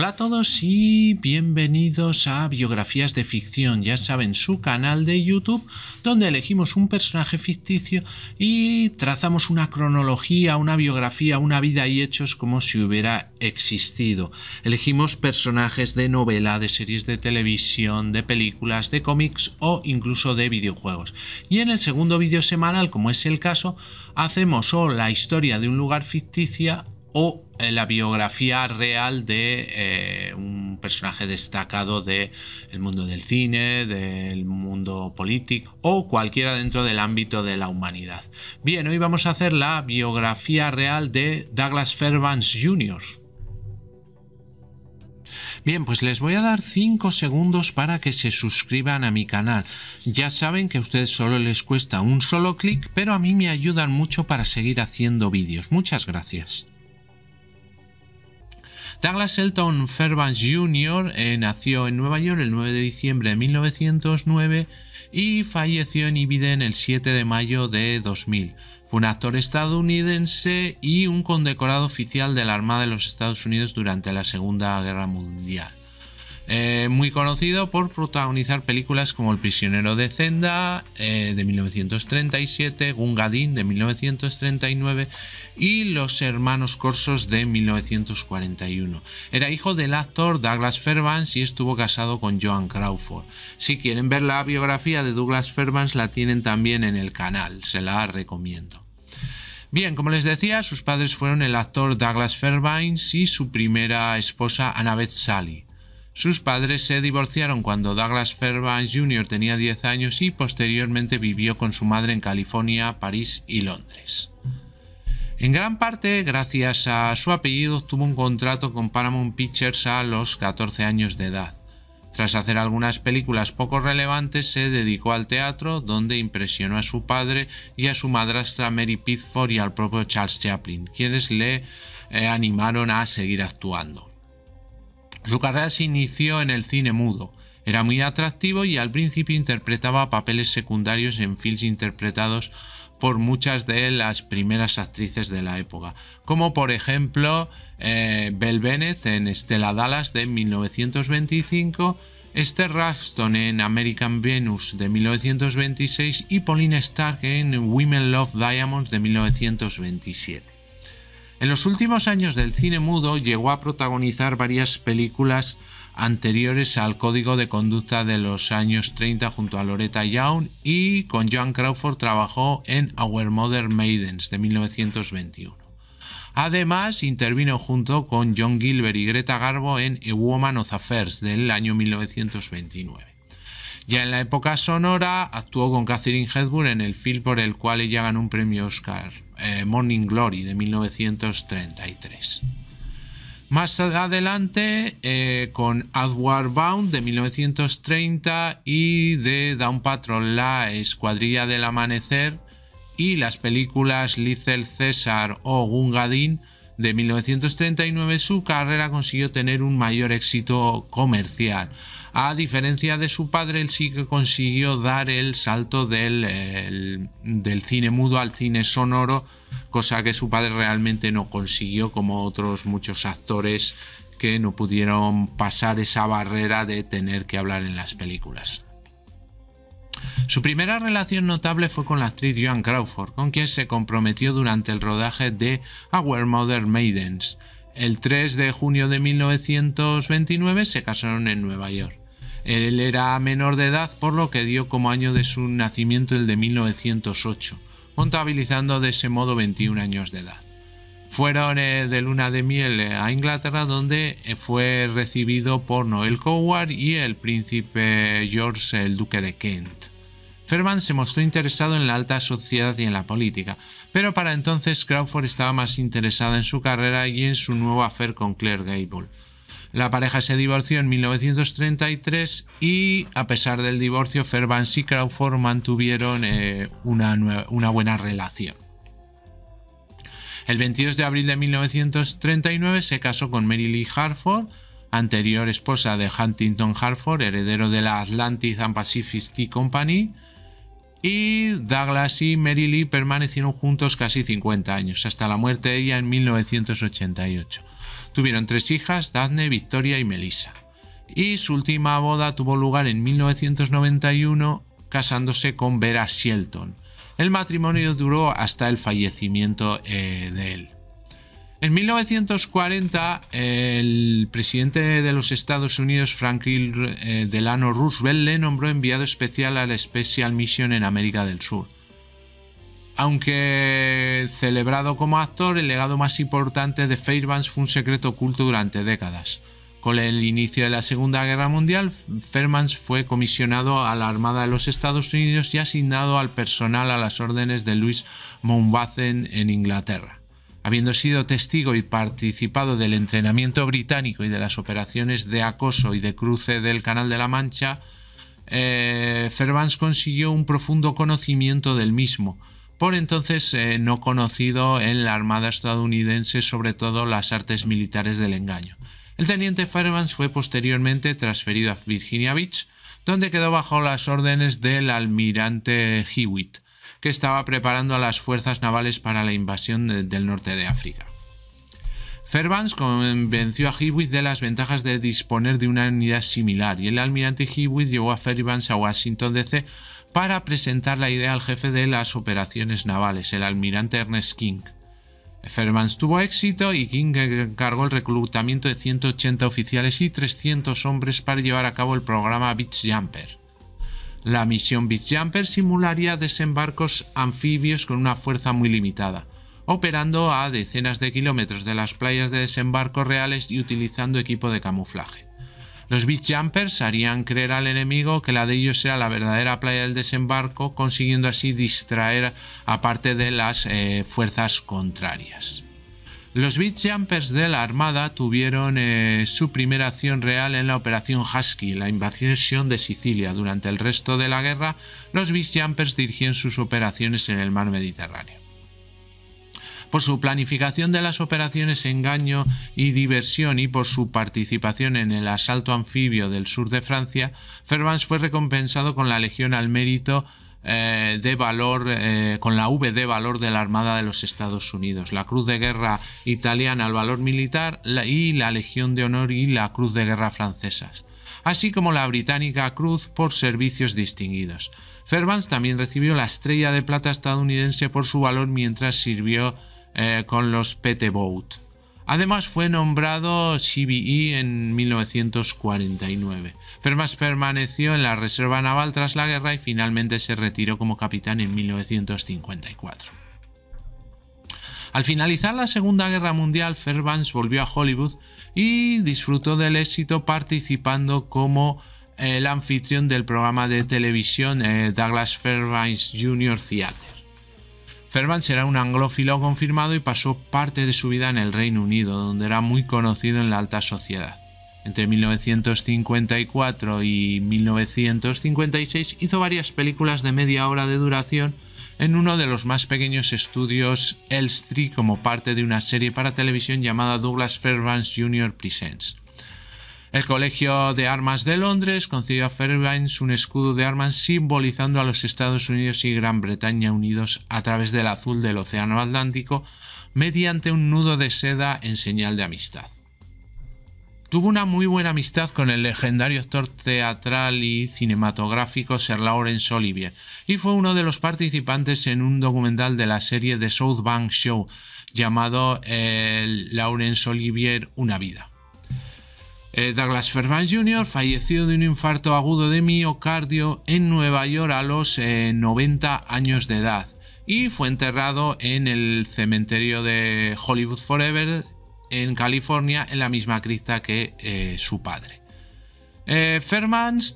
Hola a todos y bienvenidos a Biografías de Ficción, ya saben, su canal de YouTube, donde elegimos un personaje ficticio y trazamos una cronología, una biografía, una vida y hechos como si hubiera existido. Elegimos personajes de novela, de series de televisión, de películas, de cómics o incluso de videojuegos. Y en el segundo vídeo semanal, como es el caso, hacemos o la historia de un lugar ficticia o eh, la biografía real de eh, un personaje destacado del mundo del cine, del mundo político o cualquiera dentro del ámbito de la humanidad. Bien, hoy vamos a hacer la biografía real de Douglas Fairbanks Jr. Bien, pues les voy a dar 5 segundos para que se suscriban a mi canal. Ya saben que a ustedes solo les cuesta un solo clic, pero a mí me ayudan mucho para seguir haciendo vídeos. Muchas gracias. Douglas Elton Fairbanks Jr. Eh, nació en Nueva York el 9 de diciembre de 1909 y falleció en Ibiden el 7 de mayo de 2000. Fue un actor estadounidense y un condecorado oficial de la Armada de los Estados Unidos durante la Segunda Guerra Mundial. Eh, muy conocido por protagonizar películas como El prisionero de Zenda eh, de 1937, Gungadin de 1939 y Los hermanos Corsos de 1941. Era hijo del actor Douglas Fairbanks y estuvo casado con Joan Crawford. Si quieren ver la biografía de Douglas Fairbanks la tienen también en el canal, se la recomiendo. Bien, como les decía, sus padres fueron el actor Douglas Fairbanks y su primera esposa Annabeth Sally. Sus padres se divorciaron cuando Douglas Fairbanks Jr. tenía 10 años y posteriormente vivió con su madre en California, París y Londres. En gran parte, gracias a su apellido, obtuvo un contrato con Paramount Pictures a los 14 años de edad. Tras hacer algunas películas poco relevantes, se dedicó al teatro, donde impresionó a su padre y a su madrastra Mary Pitford y al propio Charles Chaplin, quienes le eh, animaron a seguir actuando. Su carrera se inició en el cine mudo. Era muy atractivo y al principio interpretaba papeles secundarios en films interpretados por muchas de las primeras actrices de la época, como por ejemplo eh, Belle Bennett en Stella Dallas de 1925, Esther Ralston en American Venus de 1926 y Pauline Stark en Women Love Diamonds de 1927. En los últimos años del cine mudo llegó a protagonizar varias películas anteriores al código de conducta de los años 30 junto a Loretta Young y con Joan Crawford trabajó en Our Mother Maidens de 1921. Además, intervino junto con John Gilbert y Greta Garbo en A Woman of Affairs del año 1929. Ya en la época sonora actuó con Catherine Hepburn en el film por el cual ella ganó un premio Oscar eh, Morning Glory de 1933. Más adelante eh, con Adward Bound de 1930 y de Down Patrol La Escuadrilla del Amanecer y las películas Little César o Gungadin de 1939 su carrera consiguió tener un mayor éxito comercial, a diferencia de su padre, él sí que consiguió dar el salto del, del, cine mudo al cine sonoro, cosa que su padre realmente no consiguió, como otros muchos actores que no pudieron pasar esa barrera de tener que hablar en las películas. Su primera relación notable fue con la actriz Joan Crawford, con quien se comprometió durante el rodaje de Our Mother Maidens. El 3 de junio de 1929 se casaron en Nueva York. Él era menor de edad, por lo que dio como año de su nacimiento el de 1908, contabilizando de ese modo 21 años de edad fueron de luna de miel eh, a Inglaterra, donde eh, fue recibido por Noel Coward y el príncipe George, el duque de Kent. Ferman se mostró interesado en la alta sociedad y en la política, pero para entonces Crawford estaba más interesada en su carrera y en su nuevo afer con Claire Gable. La pareja se divorció en 1933 y, a pesar del divorcio, Fairbanks y Crawford mantuvieron eh, una buena relación. El 22 de abril de 1939 se casó con Mary Lee Harford, anterior esposa de Huntington Harford, heredero de la Atlantic and Pacific Tea Company, y Douglas y Mary Lee permanecieron juntos casi 50 años, hasta la muerte de ella en 1988. Tuvieron tres hijas, Daphne, Victoria y Melissa. Y su última boda tuvo lugar en 1991 casándose con Vera Shelton el matrimonio duró hasta el fallecimiento eh, de él. En 1940, el presidente de los Estados Unidos, Franklin eh, Delano Roosevelt, le nombró enviado especial a la Special Mission en América del Sur. Aunque celebrado como actor, el legado más importante de Fairbanks fue un secreto oculto durante décadas. Con el inicio de la Segunda Guerra Mundial, Fermans fue comisionado a la Armada de los Estados Unidos y asignado al personal a las órdenes de Louis Mountbatten en Inglaterra. Habiendo sido testigo y participado del entrenamiento británico y de las operaciones de acoso y de cruce del Canal de la Mancha, eh, consiguió un profundo conocimiento del mismo, por entonces eh, no conocido en la Armada estadounidense, sobre todo las artes militares del engaño. El teniente Fairbanks fue posteriormente transferido a Virginia Beach, donde quedó bajo las órdenes del almirante Hewitt, que estaba preparando a las fuerzas navales para la invasión del norte de África. Fairbanks convenció a Hewitt de las ventajas de disponer de una unidad similar y el almirante Hewitt llevó a Fairbanks a Washington DC para presentar la idea al jefe de las operaciones navales, el almirante Ernest King. Fermans tuvo éxito y King encargó el reclutamiento de 180 oficiales y 300 hombres para llevar a cabo el programa Beach Jumper. La misión Beach Jumper simularía desembarcos anfibios con una fuerza muy limitada, operando a decenas de kilómetros de las playas de desembarco reales y utilizando equipo de camuflaje. Los beach jumpers harían creer al enemigo que la de ellos era la verdadera playa del desembarco, consiguiendo así distraer a parte de las eh, fuerzas contrarias. Los beach jumpers de la Armada tuvieron eh, su primera acción real en la Operación Husky, la invasión de Sicilia. Durante el resto de la guerra, los beach jumpers dirigían sus operaciones en el mar Mediterráneo por su planificación de las operaciones engaño y diversión y por su participación en el asalto anfibio del sur de Francia, Fervans fue recompensado con la Legión al Mérito eh, de valor eh, con la V de valor de la Armada de los Estados Unidos, la Cruz de Guerra italiana al valor militar y la Legión de Honor y la Cruz de Guerra francesas, así como la británica Cruz por servicios distinguidos. Fairbanks también recibió la Estrella de Plata estadounidense por su valor mientras sirvió eh, con los pt boat Además fue nombrado CBE en 1949. Fermas permaneció en la Reserva Naval tras la guerra y finalmente se retiró como capitán en 1954. Al finalizar la Segunda Guerra Mundial, Fairbanks volvió a Hollywood y disfrutó del éxito participando como eh, el anfitrión del programa de televisión eh, Douglas Fairbanks Jr. Theater. Fairbanks era un anglófilo confirmado y pasó parte de su vida en el Reino Unido, donde era muy conocido en la alta sociedad. Entre 1954 y 1956 hizo varias películas de media hora de duración en uno de los más pequeños estudios Elstree como parte de una serie para televisión llamada Douglas Fairbanks Jr. Presents. El Colegio de Armas de Londres concedió a Fairbanks un escudo de armas simbolizando a los Estados Unidos y Gran Bretaña unidos a través del azul del Océano Atlántico mediante un nudo de seda en señal de amistad. Tuvo una muy buena amistad con el legendario actor teatral y cinematográfico Sir Laurence Olivier y fue uno de los participantes en un documental de la serie The South Bank Show llamado el eh, Laurence Olivier Una Vida. Eh, Douglas Fairbanks Jr. falleció de un infarto agudo de miocardio en Nueva York a los 90 eh, años de edad y fue enterrado en el cementerio de Hollywood Forever en California en la misma cripta que eh, su padre. Eh,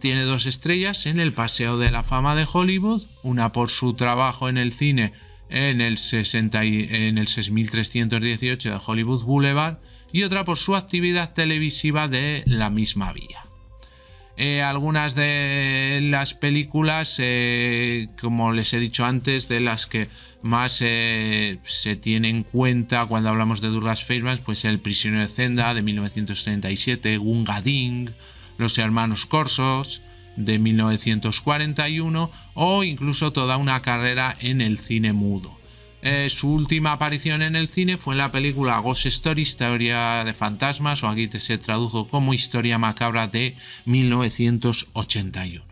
tiene dos estrellas en el Paseo de la Fama de Hollywood, una por su trabajo en el cine en el, 60 en el 6318 de Hollywood Boulevard y otra por su actividad televisiva de la misma vía. Eh, algunas de las películas, eh, como les he dicho antes, de las que más eh, se tiene en cuenta cuando hablamos de Douglas Fairbanks, pues El prisionero de Zenda de 1977, Gunga Ding, Los hermanos Corsos, de 1941 o incluso toda una carrera en el cine mudo. Eh, su última aparición en el cine fue en la película Ghost Story, Historia de Fantasmas, o aquí se tradujo como Historia Macabra de 1981.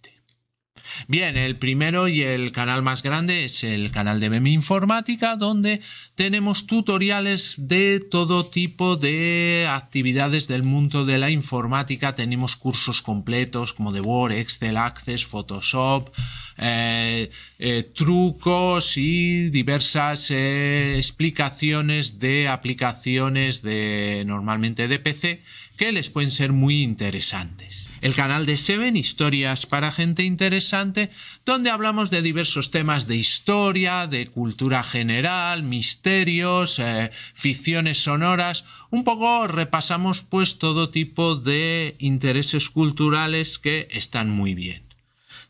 Bien, el primero y el canal más grande es el canal de Memi Informática, donde tenemos tutoriales de todo tipo de actividades del mundo de la informática. Tenemos cursos completos como de Word, Excel, Access, Photoshop, eh, eh, trucos y diversas eh, explicaciones de aplicaciones de normalmente de PC que les pueden ser muy interesantes. El canal de Seven, Historias para Gente Interesante, donde hablamos de diversos temas de historia, de cultura general, misterios, ficciones sonoras. Un poco repasamos pues todo tipo de intereses culturales que están muy bien.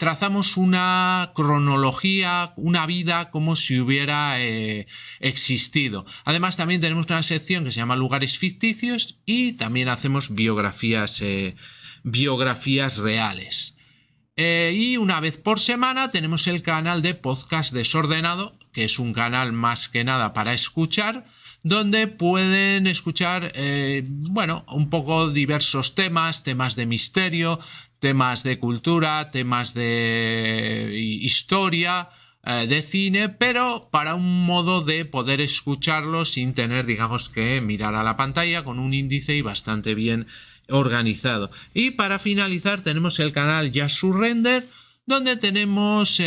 trazamos una cronología, una vida como si hubiera eh, existido. Además, también tenemos una sección que se llama Lugares Ficticios y también hacemos biografías, eh, biografías reales. Eh, y una vez por semana tenemos el canal de podcast desordenado, que es un canal más que nada para escuchar donde pueden escuchar, eh, bueno, un poco diversos temas, temas de misterio, temas de cultura, temas de eh, historia, eh, de cine, pero para un modo de poder escucharlo sin tener, digamos, que mirar a la pantalla con un índice y bastante bien organizado. Y para finalizar tenemos el canal Just Render, donde tenemos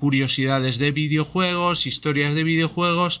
curiosidades de videojuegos, historias de videojuegos